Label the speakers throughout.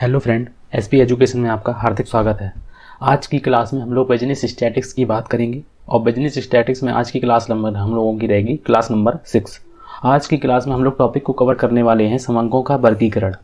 Speaker 1: hello friend S P education में आपका हार्दिक स्वागत है आज की क्लास में हम लोग बिजनेस स्टैटिक्स की बात करेंगे और बिजनेस स्टैटिक्स में आज की क्लास नंबर हम लोगों की रहेगी क्लास नंबर सिक्स आज की क्लास में हम लोग टॉपिक को कवर करने वाले हैं समंकों का वर्गीकरण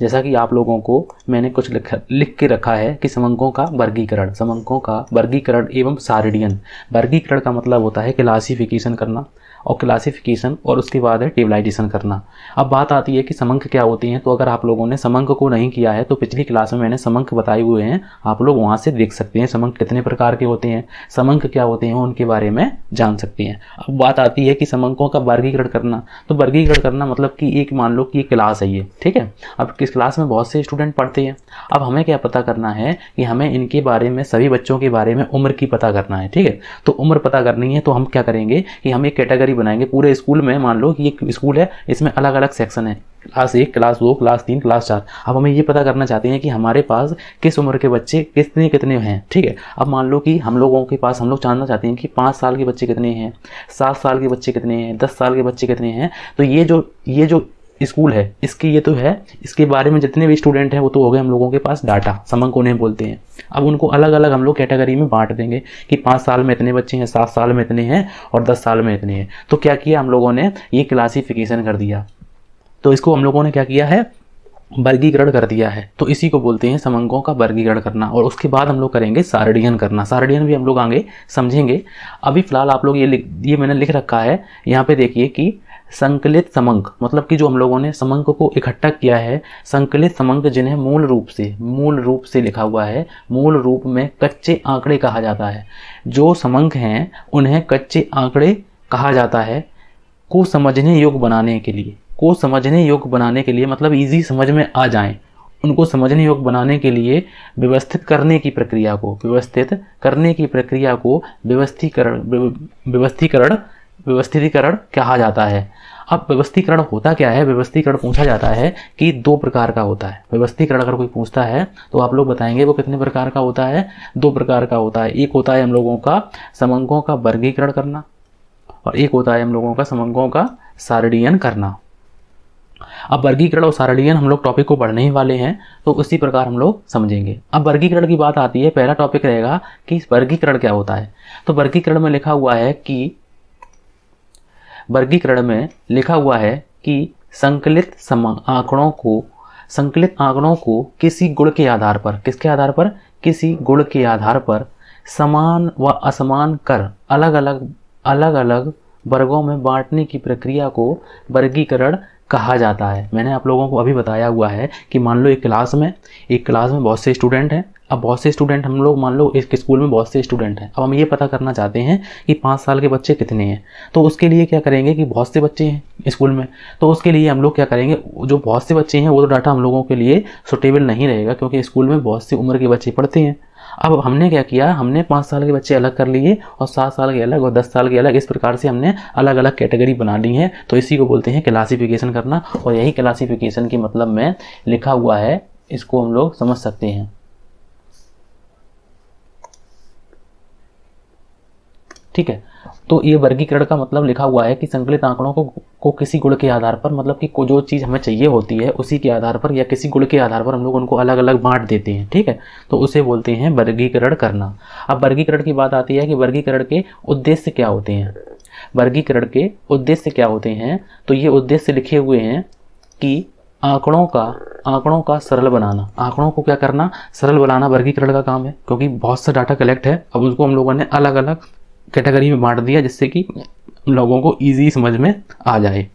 Speaker 1: जैसा कि आप लोगों को मैंने कुछ लिख लिख के रखा है कि समंकों का वर्गीकरण समंकों का वर्गीकरण एवं सारिडियन वर्गीकरण का मतलब होता है क्लासिफिकेशन करना और क्लासिफिकेशन और उसके बाद है टेबलाइजेशन करना अब बात आती है कि समंक क्या होती हैं तो अगर आप लोगों ने समंक को नहीं किया है तो पिछली क्लास में मैंने समंक बताए हुए हैं आप लोग वहाँ से देख सकते हैं समंक कितने प्रकार के होते हैं समंक क्या होते हैं उनके बारे में जान सकते हैं अब बात आती है कि समंकों का वर्गीकरण करना तो वर्गीकरण करना मतलब कि एक मान लो कि क्लास है ये ठीक है अब किस क्लास में बहुत से स्टूडेंट पढ़ते हैं अब हमें क्या पता करना है कि हमें इनके बारे में सभी बच्चों के बारे में उम्र की पता करना है ठीक है तो उम्र पता करनी है तो हम क्या करेंगे कि हम एक कैटेगरी कैटेगरी बनाएंगे पूरे स्कूल में मान लो कि ये स्कूल है इसमें अलग अलग सेक्शन है क्लास एक क्लास दो क्लास तीन क्लास चार अब हमें ये पता करना चाहते हैं कि हमारे पास किस उम्र के बच्चे कितने कितने हैं ठीक है अब मान लो कि हम लोगों के पास हम लोग जानना चाहते हैं कि पाँच साल के बच्चे कितने हैं सात साल के बच्चे कितने हैं दस साल के बच्चे कितने हैं तो ये जो ये जो स्कूल है इसकी ये तो है इसके बारे में जितने भी स्टूडेंट हैं वो तो हो गए हम लोगों के पास डाटा को उन्हें बोलते हैं अब उनको अलग अलग हम लोग कैटेगरी में बांट देंगे कि पाँच साल में इतने बच्चे हैं सात साल में इतने हैं और दस साल में इतने हैं तो क्या किया हम लोगों ने ये क्लासीफिकेशन कर दिया तो इसको हम लोगों ने क्या किया है वर्गीकरण कर दिया है तो इसी को बोलते हैं समंगों का वर्गीकरण करना और उसके बाद हम लोग करेंगे सारडियन करना सारडियन भी हम लोग आगे समझेंगे अभी फ़िलहाल आप लोग ये ये मैंने लिख रखा है यहाँ पे देखिए कि संकलित समंक मतलब कि जो हम लोगों ने समंक को इकट्ठा किया है संकलित समंक जिन्हें मूल रूप से मूल रूप से लिखा हुआ है मूल रूप में कच्चे आंकड़े कहा जाता है जो समंक हैं उन्हें कच्चे आंकड़े कहा जाता है को समझने योग्य बनाने के लिए को समझने योग्य बनाने के लिए मतलब इजी समझ में आ जाएं उनको समझने योग्य बनाने के लिए व्यवस्थित करने की प्रक्रिया को व्यवस्थित करने की प्रक्रिया को व्यवस्थीकरण व्यवस्थीकरण व्यवस्थितीकरण कहा जाता है अब व्यवस्थीकरण होता क्या है व्यवस्थीकरण पूछा जाता है कि दो प्रकार का होता है व्यवस्थीकरण अगर कोई पूछता है तो आप लोग बताएंगे वो कितने प्रकार का होता है दो प्रकार का होता है एक होता है हम लोगों का समंगों का वर्गीकरण करना और एक होता है हम लोगों का समंगों का सारणीयन करना अब वर्गीकरण और सारणीयन हम लोग टॉपिक को पढ़ने ही वाले हैं तो उसी प्रकार हम लोग समझेंगे अब वर्गीकरण की बात आती है पहला टॉपिक रहेगा कि वर्गीकरण क्या होता है तो वर्गीकरण में लिखा हुआ है कि वर्गीकरण में लिखा हुआ है कि संकलित आंकड़ों को संकलित आंकड़ों को किसी गुण के आधार पर किसके आधार पर किसी गुण के आधार पर समान व असमान कर अलग अलग अलग अलग वर्गों में बांटने की प्रक्रिया को वर्गीकरण कहा जाता है मैंने आप लोगों को अभी बताया हुआ है कि मान लो एक क्लास में एक क्लास में बहुत से स्टूडेंट हैं अब बहुत से स्टूडेंट हम लोग मान लो एक स्कूल में बहुत से स्टूडेंट हैं अब हम ये पता करना चाहते हैं कि पाँच साल के बच्चे कितने हैं तो उसके लिए क्या करेंगे कि बहुत से बच्चे हैं स्कूल में तो उसके लिए हम लोग क्या करेंगे जो बहुत से बच्चे हैं वो तो डाटा हम लोगों के लिए सुटेबल नहीं रहेगा क्योंकि स्कूल में बहुत सी उम्र के बच्चे पढ़ते हैं अब हमने क्या किया हमने पाँच साल के बच्चे अलग कर लिए और सात साल के अलग और दस साल के अलग इस प्रकार से हमने अलग अलग कैटेगरी बना ली है तो इसी को बोलते हैं क्लासीफिकेशन करना और यही क्लासीफिकेशन के मतलब में लिखा हुआ है इसको हम लोग समझ सकते हैं ठीक है तो ये वर्गीकरण का मतलब लिखा हुआ है कि संकलित आंकड़ों को को किसी गुण के आधार पर मतलब कि जो चीज़ हमें चाहिए होती है उसी के आधार पर या किसी गुण के आधार पर हम लोग उनको अलग अलग बांट देते हैं ठीक है तो उसे बोलते हैं वर्गीकरण करना अब वर्गीकरण की बात आती है कि वर्गीकरण के उद्देश्य क्या होते हैं वर्गीकरण के उद्देश्य क्या होते हैं तो ये उद्देश्य लिखे हुए हैं कि आंकड़ों का आंकड़ों का सरल बनाना आंकड़ों को क्या करना सरल बनाना वर्गीकरण का काम है क्योंकि बहुत सा डाटा कलेक्ट है अब उसको हम लोगों ने अलग अलग कैटेगरी में बांट दिया जिससे कि लोगों को ईजी समझ में आ जाए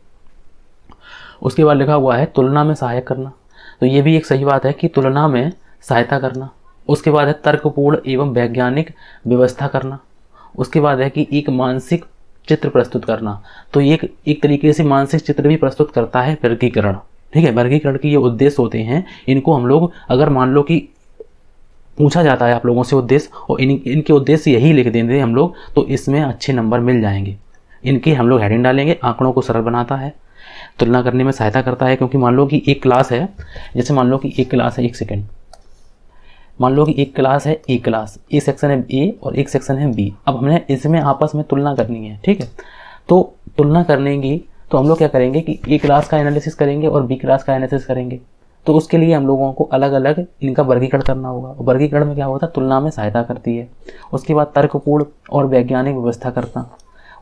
Speaker 1: उसके बाद लिखा हुआ है तुलना में सहायक करना तो ये भी एक सही बात है कि तुलना में सहायता करना उसके बाद है तर्कपूर्ण एवं वैज्ञानिक व्यवस्था करना उसके बाद है कि एक मानसिक चित्र प्रस्तुत करना तो ये एक, एक तरीके से मानसिक चित्र भी प्रस्तुत करता है वर्गीकरण ठीक है वर्गीकरण के ये उद्देश्य होते हैं इनको हम लोग अगर मान लो कि पूछा जाता है आप लोगों से उद्देश्य और इन इनके उद्देश्य यही लिख देंगे हम लोग तो इसमें अच्छे नंबर मिल जाएंगे इनकी हम लोग हेडिंग डालेंगे आंकड़ों को सरल बनाता है तुलना करने में सहायता करता है क्योंकि मान लो कि एक क्लास है जैसे मान लो कि एक क्लास है एक सेकेंड मान लो कि एक क्लास है ए क्लास ए सेक्शन है ए और एक सेक्शन है बी अब हमने इसमें आपस में तुलना करनी है ठीक है तो तुलना करने की तो हम लोग क्या करेंगे कि ए क्लास का एनालिसिस करेंगे और बी क्लास का एनालिसिस करेंगे तो उसके लिए हम लोगों को अलग अलग इनका वर्गीकरण करना होगा वर्गीकरण में क्या होता है तुलना में सहायता करती है उसके बाद तर्कपूर्ण और वैज्ञानिक व्यवस्था करना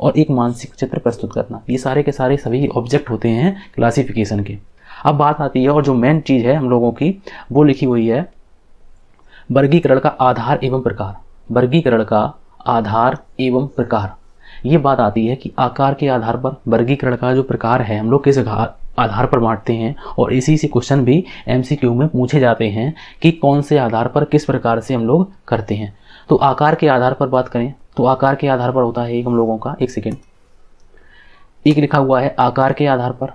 Speaker 1: और एक मानसिक चित्र प्रस्तुत करना ये सारे के सारे सभी ऑब्जेक्ट होते हैं क्लासिफिकेशन के अब बात आती है और जो मेन चीज़ है हम लोगों की वो लिखी हुई है वर्गीकरण का आधार एवं प्रकार वर्गीकरण का आधार एवं प्रकार ये बात आती है कि आकार के आधार पर वर्गीकरण का जो प्रकार है हम लोग किस आधार पर बांटते हैं और इसी से क्वेश्चन भी एम में पूछे जाते हैं कि कौन से आधार पर किस प्रकार से हम लोग करते हैं तो आकार के आधार पर बात करें तो आकार के आधार पर होता है एक हम लोगों का एक सेकेंड एक लिखा हुआ है आकार के आधार पर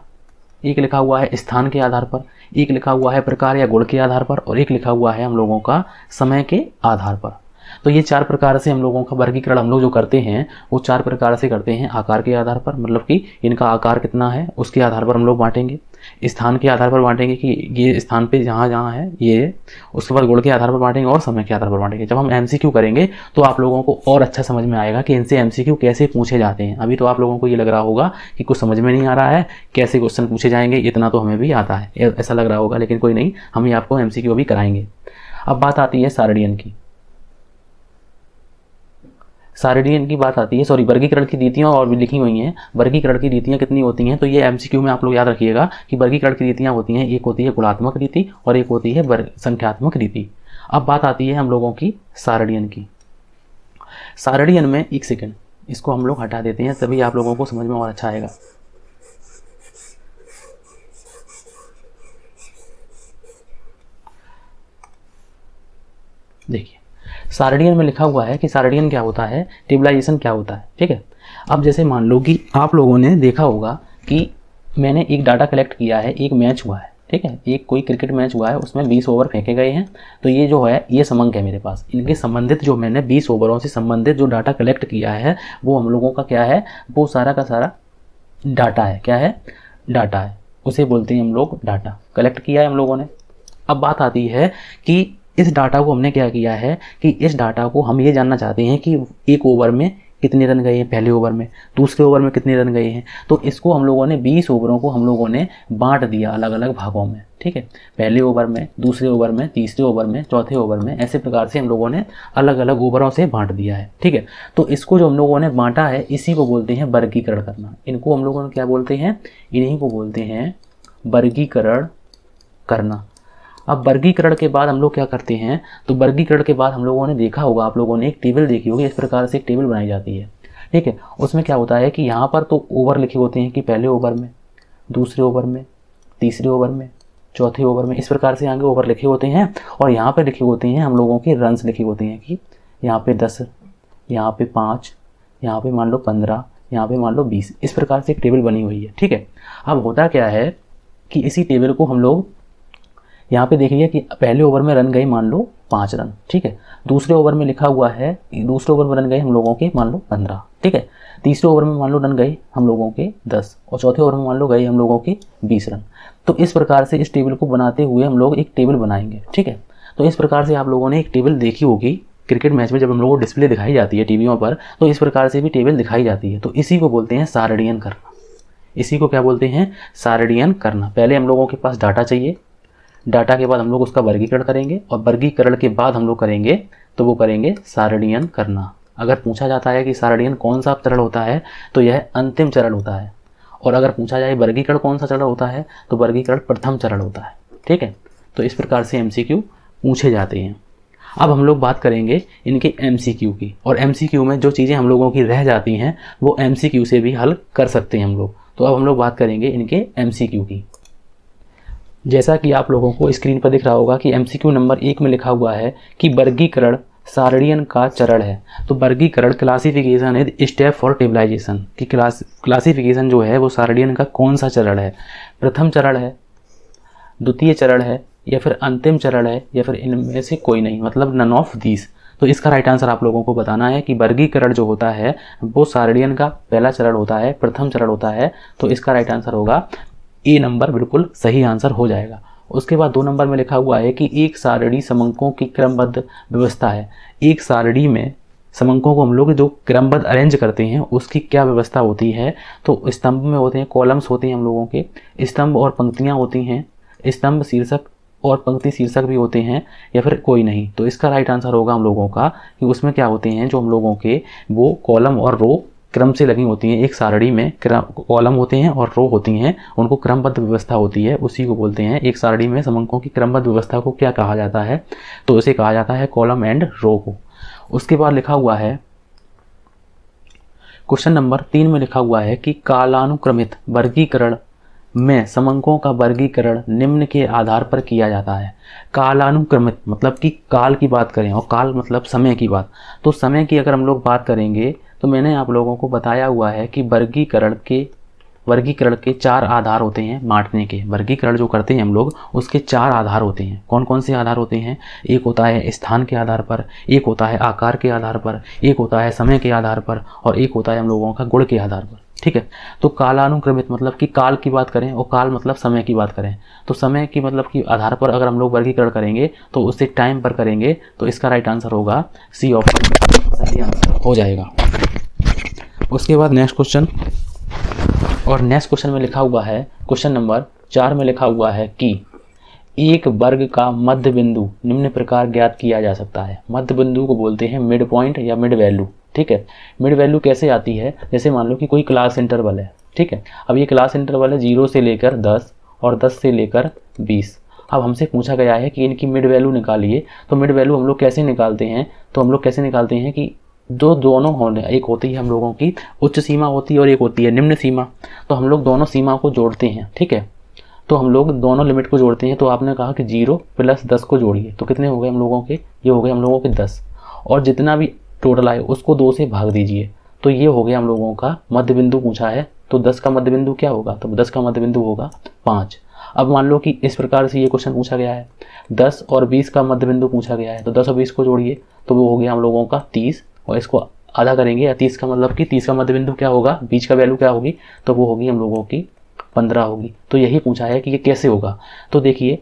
Speaker 1: एक लिखा हुआ है स्थान के आधार पर एक लिखा हुआ है प्रकार या गुण के आधार पर और एक लिखा हुआ है हम लोगों का समय के आधार पर तो ये चार प्रकार से हम लोगों का वर्गीकरण हम लोग जो करते हैं वो चार प्रकार से करते हैं आकार के आधार पर मतलब कि इनका आकार कितना है उसके आधार पर हम लोग बांटेंगे स्थान के आधार पर बांटेंगे कि ये स्थान पे जहाँ जहाँ है ये उसके बाद गुण के आधार पर बांटेंगे और समय के आधार पर बांटेंगे जब हम एम करेंगे तो आप लोगों को और अच्छा समझ में आएगा कि इनसे एम कैसे पूछे जाते हैं अभी तो आप लोगों को ये लग रहा होगा कि कुछ समझ में नहीं आ रहा है कैसे क्वेश्चन पूछे जाएंगे इतना तो हमें भी आता है ऐसा लग रहा होगा लेकिन कोई नहीं हम ही आपको एम भी कराएंगे अब बात आती है सारणियन की सारणीयन की बात आती है सॉरी वर्गीकरण की नीतियाँ और भी लिखी हुई हैं वर्गीकरण की नीतियाँ कितनी होती हैं तो ये एमसीक्यू में आप लोग याद रखिएगा कि वर्गीकरण की नीतियाँ होती हैं एक होती है गुणात्मक नीति और एक होती है संख्यात्मक नीति अब बात आती है हम लोगों की सारणीयन की सारणीयन में एक सेकेंड इसको हम लोग हटा देते हैं तभी आप लोगों को समझ में और अच्छा आएगा देखिए सार्डियन में लिखा हुआ है कि सार्डियन क्या होता है टेबलाइजेशन क्या होता है ठीक है अब जैसे मान लो कि आप लोगों ने देखा होगा कि मैंने एक डाटा कलेक्ट किया है एक मैच हुआ है ठीक है एक कोई क्रिकेट मैच हुआ है उसमें 20 ओवर फेंके गए हैं तो ये जो है ये समंक है मेरे पास इनके संबंधित जो मैंने 20 ओवरों से संबंधित जो डाटा कलेक्ट किया है वो हम लोगों का क्या है वो सारा का सारा डाटा है क्या है डाटा है उसे बोलते हैं हम लोग डाटा कलेक्ट किया है हम लोगों ने अब बात आती है कि इस डाटा को हमने क्या किया है कि इस डाटा को हम ये जानना चाहते हैं कि एक ओवर में कितने रन गए हैं पहले ओवर में दूसरे ओवर में कितने रन गए हैं तो इसको हम लोगों ने 20 ओवरों को हम लोगों ने बांट दिया अलग अलग भागों में ठीक है पहले ओवर में दूसरे ओवर में तीसरे ओवर में चौथे ओवर में ऐसे प्रकार से हम लोगों ने अलग अलग ओवरों से बांट दिया है ठीक है तो इसको जो हम लोगों ने बांटा है इसी को बोलते हैं वर्गीकरण करना इनको हम लोगों ने क्या बोलते हैं इन्हीं को बोलते हैं वर्गीकरण करना अब वर्गीकरण के बाद हम लोग क्या करते हैं तो वर्गीकरण के बाद हम लोगों ने देखा होगा आप लोगों ने एक टेबल देखी होगी इस प्रकार से एक टेबल बनाई जाती है ठीक है उसमें क्या होता है कि यहाँ पर तो ओवर लिखे होते हैं कि पहले ओवर में दूसरे ओवर में तीसरे ओवर में चौथे ओवर में इस प्रकार से यहाँ के ओवर लिखे होते हैं और यहाँ पर लिखे होते हैं हम लोगों के रन्स लिखे होते हैं कि यहाँ पे दस यहाँ पे पाँच यहाँ पे मान लो पंद्रह यहाँ पे मान लो बीस इस प्रकार से एक टेबल बनी हुई है ठीक है अब होता क्या है कि इसी टेबल को हम लोग यहाँ पे देखिए कि पहले ओवर में रन गए मान लो पाँच रन ठीक है दूसरे ओवर में लिखा हुआ है दूसरे ओवर में रन गए हम लोगों के मान लो पंद्रह ठीक है तीसरे ओवर में मान लो रन गए हम लोगों के दस और चौथे ओवर में मान लो गए हम लोगों के बीस रन तो इस प्रकार से इस टेबल को बनाते हुए हम लोग एक टेबल बनाएंगे ठीक है तो इस प्रकार से आप लोगों ने एक टेबल देखी होगी क्रिकेट मैच में जब हम लोगों को डिस्प्ले दिखाई जाती है टीवीओं पर तो इस प्रकार से भी टेबल दिखाई जाती है तो इसी को बोलते हैं सारडियन करना इसी को क्या बोलते हैं सारडियन करना पहले हम लोगों के पास डाटा चाहिए डाटा के बाद हम लोग उसका वर्गीकरण करेंगे और वर्गीकरण के बाद हम लोग करेंगे तो वो करेंगे सारणीयन करना अगर पूछा जाता है कि सारणीयन कौन सा चरण होता है तो यह अंतिम चरण होता है और अगर पूछा जाए वर्गीकरण कौन सा चरण होता है तो वर्गीकरण प्रथम चरण होता है ठीक है तो इस प्रकार से एम पूछे जाते हैं अब हम लोग बात करेंगे इनके एम की और एम में जो चीज़ें हम लोगों की रह जाती हैं वो एम से भी हल कर सकते हैं हम लोग तो अब हम लोग बात करेंगे इनके एम की जैसा कि आप लोगों को स्क्रीन पर दिख रहा होगा कि एम नंबर एक में लिखा हुआ है कि वर्गीकरण सारणियन का चरण है तो वर्गीकरण क्लासिफिकेशन है स्टेप फॉर टेबलाइजेशन कि क्लास क्लासिफिकेशन जो है वो सारणियन का कौन सा चरण है प्रथम चरण है द्वितीय चरण है या फिर अंतिम चरण है या फिर इनमें से कोई नहीं मतलब नन ऑफ दीज तो इसका राइट आंसर आप लोगों को बताना है कि वर्गीकरण जो होता है वो सारणियन का पहला चरण होता है प्रथम चरण होता है तो इसका राइट आंसर होगा ए नंबर बिल्कुल सही आंसर हो जाएगा उसके बाद दो नंबर में लिखा हुआ है कि एक सारणी समंकों की क्रमबद्ध व्यवस्था है एक सारणी में समंकों को हम लोग जो क्रमबद्ध अरेंज करते हैं उसकी क्या व्यवस्था होती है तो स्तंभ में होते हैं कॉलम्स होते हैं हम लोगों के स्तंभ और पंक्तियाँ होती हैं स्तंभ शीर्षक और पंक्ति शीर्षक भी होते हैं या फिर कोई नहीं तो इसका राइट आंसर होगा हम लोगों का कि उसमें क्या होते हैं जो हम लोगों के वो कॉलम और रो क्रम से लगी होती हैं एक सारणी में क्रम कॉलम होते हैं और रो होती हैं उनको क्रमबद्ध व्यवस्था होती है उसी को बोलते हैं एक सारणी में समंकों की क्रमबद्ध व्यवस्था को क्या कहा जाता है तो उसे कहा जाता है कॉलम एंड रो को उसके बाद लिखा हुआ है क्वेश्चन नंबर तीन में लिखा हुआ है कि कालानुक्रमित वर्गीकरण में समंकों का वर्गीकरण निम्न के आधार पर किया जाता है कालानुक्रमित मतलब कि काल की बात करें और काल मतलब समय की बात तो समय की अगर हम लोग बात करेंगे तो मैंने आप लोगों को बताया हुआ है कि वर्गीकरण के वर्गीकरण के चार आधार होते हैं बांटने के वर्गीकरण जो करते हैं हम लोग उसके चार आधार होते हैं कौन कौन से आधार होते हैं एक होता है स्थान के आधार पर एक होता है आकार के आधार पर एक होता है समय के आधार पर और एक होता है हम लोगों का गुण के आधार पर ठीक है तो कालानुक्रमित मतलब कि काल की बात करें और काल मतलब समय की बात करें तो समय की मतलब कि आधार पर अगर हम लोग वर्गीकरण करेंगे तो उसे टाइम पर करेंगे तो इसका राइट आंसर होगा सी ऑप्शन सही आंसर हो जाएगा उसके बाद नेक्स्ट क्वेश्चन और नेक्स्ट क्वेश्चन में लिखा हुआ है क्वेश्चन नंबर चार में लिखा हुआ है कि एक वर्ग का मध्य बिंदु निम्न प्रकार ज्ञात किया जा सकता है मध्य बिंदु को बोलते हैं मिड पॉइंट या मिड वैल्यू ठीक है मिड वैल्यू कैसे आती है जैसे मान लो कि कोई क्लास इंटरवल है ठीक है अब ये क्लास इंटरवल है जीरो से लेकर दस और दस से लेकर बीस अब हमसे पूछा गया है कि इनकी मिड वैल्यू निकालिए तो मिड वैल्यू हम लोग कैसे निकालते हैं तो हम लोग कैसे निकालते हैं कि दो दोनों होने एक होती है हम लोगों की उच्च सीमा होती है और एक होती है निम्न सीमा तो हम लोग दोनों सीमा को जोड़ते हैं ठीक है तो हम लोग दोनों लिमिट को जोड़ते हैं तो आपने कहा कि जीरो प्लस दस को जोड़िए तो कितने हो गए हम लोगों के ये हो गए हम लोगों के दस और जितना भी टोटल आए उसको दो से भाग दीजिए तो ये हो गया हम लोगों का मध्य बिंदु पूछा है तो दस का मध्य बिंदु क्या होगा तो दस का मध्य बिंदु होगा पाँच अब मान लो कि इस प्रकार से ये क्वेश्चन पूछा गया है दस और बीस का मध्य बिंदु पूछा गया है तो दस और बीस को जोड़िए तो वो हो गया हम लोगों का तीस और इसको आधा करेंगे या तीस का मतलब कि तीस का मध्य बिंदु क्या होगा बीच का वैल्यू क्या होगी तो वो होगी हम लोगों की पंद्रह होगी तो यही पूछा है कि ये कैसे होगा तो देखिए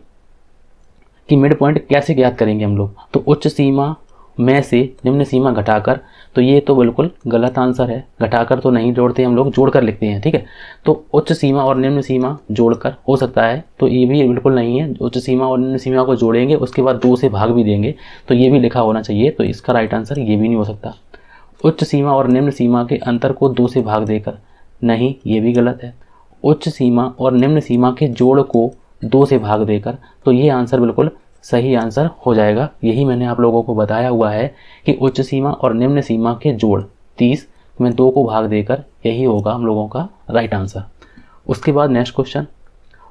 Speaker 1: कि मिड पॉइंट कैसे ज्ञात करेंगे हम लोग तो उच्च सीमा में से निम्न सीमा घटाकर तो ये तो बिल्कुल गलत आंसर है घटाकर तो नहीं जोड़ते हम लोग जोड़कर लिखते हैं ठीक है तो उच्च सीमा और निम्न सीमा जोड़कर हो सकता है तो ये भी बिल्कुल नहीं है उच्च सीमा और निम्न सीमा को जोड़ेंगे उसके बाद दो से भाग भी देंगे तो ये भी लिखा होना चाहिए तो इसका राइट आंसर ये भी नहीं हो सकता उच्च सीमा और निम्न सीमा के अंतर को दो से भाग देकर नहीं ये भी गलत है उच्च सीमा और निम्न सीमा के जोड़ को दो से भाग देकर तो ये आंसर बिल्कुल सही आंसर हो जाएगा यही मैंने आप लोगों को बताया हुआ है कि उच्च सीमा और निम्न सीमा के जोड़ तीस में दो को भाग देकर यही होगा हम लोगों का राइट आंसर उसके बाद नेक्स्ट क्वेश्चन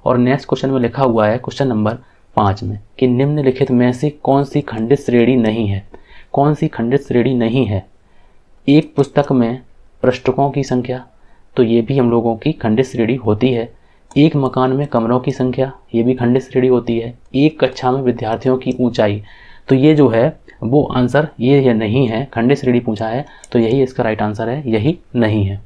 Speaker 1: और नेक्स्ट क्वेश्चन में लिखा हुआ है क्वेश्चन नंबर पाँच में कि निम्नलिखित में से कौन सी खंडित श्रेणी नहीं है कौन सी खंडित श्रेणी नहीं है एक पुस्तक में पृष्ठकों की संख्या तो ये भी हम लोगों की खंडित श्रेणी होती है एक मकान में कमरों की संख्या ये भी खंडित श्रेणी होती है एक कक्षा में विद्यार्थियों की ऊंचाई तो ये जो है वो आंसर ये ये नहीं है खंडित श्रेणी पूछा है तो यही इसका राइट आंसर है यही नहीं है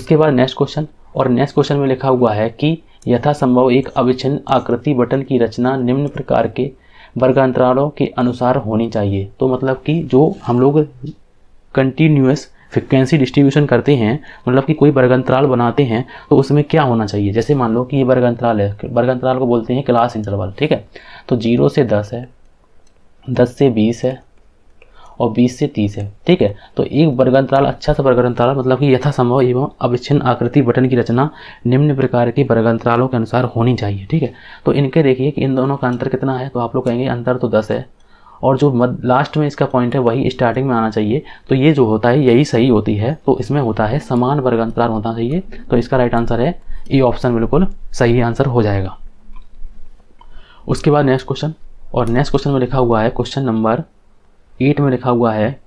Speaker 1: उसके बाद नेक्स्ट क्वेश्चन और नेक्स्ट क्वेश्चन में लिखा हुआ है कि यथासंभव एक अविच्छिन्न आकृति बटन की रचना निम्न प्रकार के वर्गांतरालों के अनुसार होनी चाहिए तो मतलब कि जो हम लोग कंटिन्यूस फ्रिक्वेंसी डिस्ट्रीब्यूशन करते हैं मतलब कि कोई अंतराल बनाते हैं तो उसमें क्या होना चाहिए जैसे मान लो कि ये अंतराल है बर्गंतराल को बोलते हैं क्लास इंटरवल ठीक है तो जीरो से दस है दस से बीस है और बीस से तीस है ठीक है तो एक बरगंतराल अच्छा सा बरगंतराल मतलब कि यथासंभव एवं अविच्छिन्न आकृति बटन की रचना निम्न प्रकार के बरगंतरालों के अनुसार होनी चाहिए ठीक है तो इनके देखिए कि इन दोनों का अंतर कितना है तो आप लोग कहेंगे अंतर तो दस है और जो मद, लास्ट में इसका पॉइंट है वही स्टार्टिंग में आना चाहिए तो ये जो होता है यही सही होती है तो इसमें होता है समान वर्ग अंतराल होना चाहिए तो इसका राइट आंसर है ये e ऑप्शन बिल्कुल सही आंसर हो जाएगा उसके बाद नेक्स्ट क्वेश्चन और नेक्स्ट क्वेश्चन में लिखा हुआ है क्वेश्चन नंबर एट में लिखा हुआ है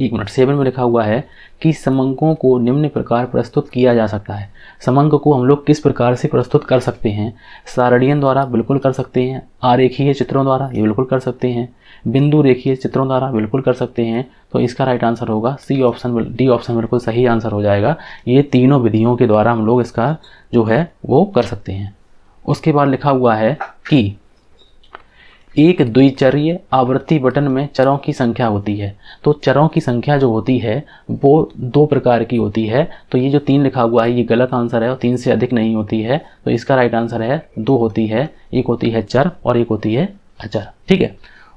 Speaker 1: एक मिनट सेवन में लिखा हुआ है कि समंकों को निम्न प्रकार प्रस्तुत किया जा सकता है समंक को हम लोग किस प्रकार से प्रस्तुत कर सकते हैं सारणियन द्वारा बिल्कुल कर सकते हैं आरेखीय चित्रों द्वारा ये बिल्कुल कर सकते हैं बिंदु रेखीय चित्रों द्वारा बिल्कुल कर सकते हैं तो इसका राइट आंसर होगा सी ऑप्शन डी ऑप्शन बिल्कुल सही आंसर हो जाएगा ये तीनों विधियों के द्वारा हम लोग इसका जो है वो कर सकते हैं उसके बाद लिखा हुआ है कि एक द्विचर्य आवृत्ति बटन में चरों की संख्या होती है तो चरों की संख्या जो होती है वो दो प्रकार की होती है तो ये जो तीन लिखा हुआ है ये गलत आंसर है और तीन से अधिक नहीं होती है तो इसका राइट आंसर है दो होती है एक होती है चर और एक होती है अचर ठीक है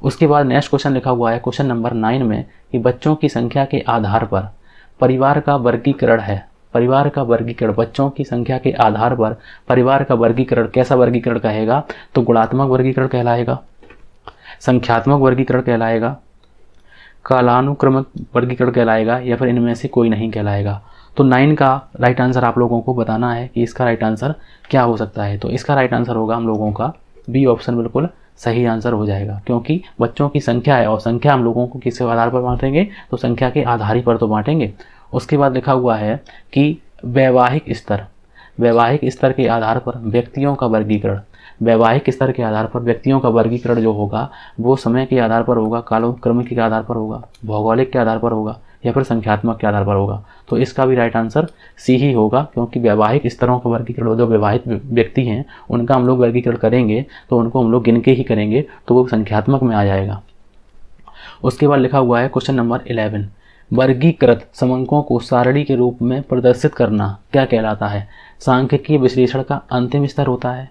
Speaker 1: उसके बाद नेक्स्ट क्वेश्चन लिखा हुआ है क्वेश्चन नंबर नाइन में कि बच्चों की संख्या के आधार पर परिवार का वर्गीकरण है परिवार का वर्गीकरण बच्चों की संख्या के आधार पर परिवार का वर्गीकरण कैसा वर्गीकरण कहेगा तो गुणात्मक वर्गीकरण कहलाएगा संख्यात्मक वर्गीकरण कहलाएगा कालानुक्रमक वर्गीकरण कहलाएगा या फिर इनमें से कोई नहीं कहलाएगा तो नाइन का राइट आंसर आप लोगों को बताना है कि इसका राइट आंसर क्या हो सकता है तो इसका राइट आंसर होगा हम लोगों का बी ऑप्शन बिल्कुल सही आंसर हो जाएगा क्योंकि बच्चों की संख्या है और संख्या हम लोगों को किस आधार पर बांटेंगे तो संख्या के आधार ही पर तो बांटेंगे उसके बाद लिखा हुआ है कि वैवाहिक स्तर वैवाहिक स्तर के आधार पर व्यक्तियों का वर्गीकरण वैवाहिक स्तर के आधार पर व्यक्तियों का वर्गीकरण जो होगा वो समय के आधार पर होगा कालोक्रम के आधार पर होगा भौगोलिक के आधार पर होगा या फिर संख्यात्मक के आधार पर होगा तो इसका भी राइट आंसर सी ही होगा क्योंकि वैवाहिक स्तरों का वर्गीकरण जो वैवाहिक व्यक्ति हैं उनका हम लोग वर्गीकरण करेंगे तो उनको हम लोग गिन के ही करेंगे तो वो संख्यात्मक में आ जाएगा उसके बाद लिखा हुआ है क्वेश्चन नंबर इलेवन वर्गीकृत समंकों को सारणी के रूप में प्रदर्शित करना क्या कहलाता है सांख्यिकीय विश्लेषण का अंतिम स्तर होता है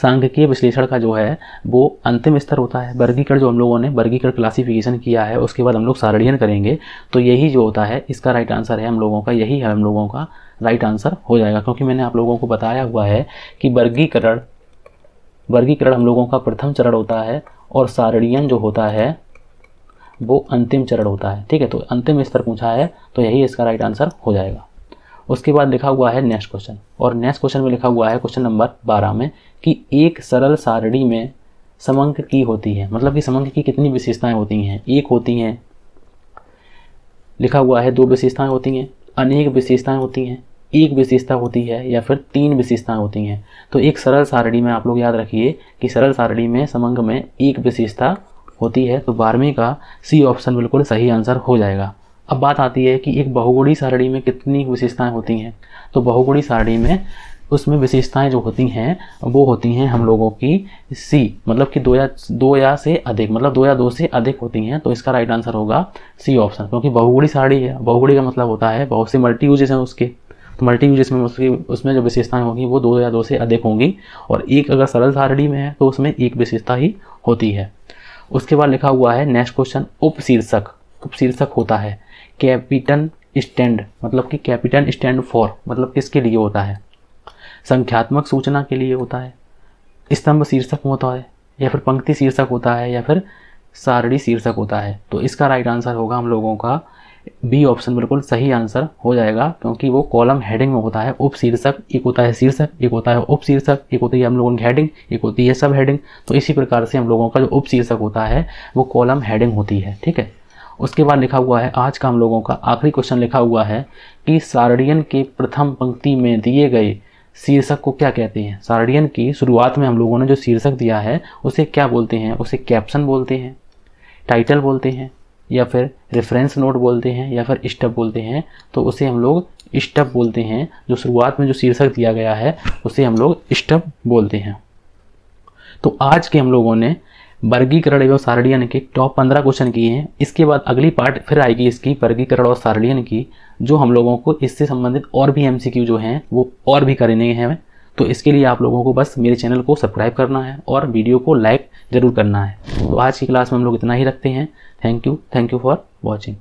Speaker 1: सांख्यिकीय विश्लेषण का जो है वो अंतिम स्तर होता है वर्गीकरण जो हम लोगों ने वर्गीकरण क्लासिफिकेशन किया है उसके बाद हम लोग सारणीयन करेंगे तो यही जो होता है इसका राइट आंसर है हम लोगों का यही है हम लोगों का राइट आंसर हो जाएगा क्योंकि मैंने आप लोगों को बताया हुआ है कि वर्गीकरण वर्गीकरण हम लोगों का प्रथम चरण होता है और सारणीयन जो होता है वो अंतिम चरण होता है ठीक है तो अंतिम स्तर पूछा है तो यही इसका राइट आंसर हो जाएगा उसके बाद लिखा हुआ है नेक्स्ट क्वेश्चन और नेक्स्ट क्वेश्चन में लिखा हुआ है क्वेश्चन नंबर बारह में कि एक सरल सारणी में समंक की होती है मतलब कि समंक की कितनी विशेषताएं होती हैं एक होती हैं लिखा हुआ है दो विशेषताएं होती हैं अनेक विशेषताएं होती हैं एक विशेषता होती है या फिर तीन विशेषताएं होती हैं तो एक सरल सारणी में आप लोग याद रखिए कि सरल सारणी में समंग में एक विशेषता होती है तो बारहवीं का सी ऑप्शन बिल्कुल सही आंसर हो जाएगा अब बात आती है कि एक बहुगुणी सारणी में कितनी विशेषताएं होती हैं तो बहुगुणी सारणी में उसमें विशेषताएं जो होती हैं वो होती हैं हम लोगों की सी मतलब कि दो या दो या से अधिक मतलब दो या दो से अधिक होती हैं तो इसका राइट आंसर होगा सी ऑप्शन क्योंकि बहुगुणी साड़ी है बहुगुणी का मतलब होता है बहुत से मल्टी यूजेस हैं उसके तो मल्टी यूजेस में उसकी उसमें जो विशेषताएं होंगी वो दो या दो से अधिक होंगी और एक अगर सरल सारणी में है तो उसमें एक विशेषता ही होती है उसके बाद लिखा हुआ है नेक्स्ट क्वेश्चन उपशीर्षक उपशीर्षक होता है कैपिटन स्टैंड मतलब कि कैपिटन स्टैंड फॉर मतलब किसके लिए होता है संख्यात्मक सूचना के लिए होता है स्तंभ शीर्षक होता है या फिर पंक्ति शीर्षक होता है या फिर सारणी शीर्षक होता है तो इसका राइट आंसर होगा हम लोगों का बी ऑप्शन बिल्कुल सही आंसर हो जाएगा क्योंकि वो कॉलम हेडिंग में होता है उप शीर्षक एक होता है शीर्षक एक होता है उप शीर्षक एक होती है हम लोगों की हेडिंग एक होती है सब हेडिंग तो इसी प्रकार से हम लोगों का जो उप शीर्षक होता है वो कॉलम हेडिंग होती है ठीक है उसके बाद लिखा हुआ है आज का हम लोगों का आखिरी क्वेश्चन लिखा हुआ है कि सारडियन के प्रथम पंक्ति में दिए गए शीर्षक को क्या कहते हैं सारडियन की शुरुआत में हम लोगों ने जो शीर्षक दिया है उसे क्या बोलते हैं उसे कैप्शन बोलते हैं टाइटल बोलते हैं या फिर रेफरेंस नोट बोलते हैं या फिर स्टप बोलते हैं तो उसे हम लोग स्टप बोलते हैं जो शुरुआत में जो शीर्षक दिया गया है उसे हम लोग स्टप बोलते हैं तो आज के हम लोगों ने वर्गीकरण एवं सारणियन के टॉप पंद्रह क्वेश्चन किए हैं इसके बाद अगली पार्ट फिर आएगी इसकी वर्गीकरण और सारणियन की जो हम लोगों को इससे संबंधित और भी एम जो हैं वो और भी करने हैं तो इसके लिए आप लोगों को बस मेरे चैनल को सब्सक्राइब करना है और वीडियो को लाइक ज़रूर करना है तो आज की क्लास में हम लोग इतना ही रखते हैं thank you thank you for watching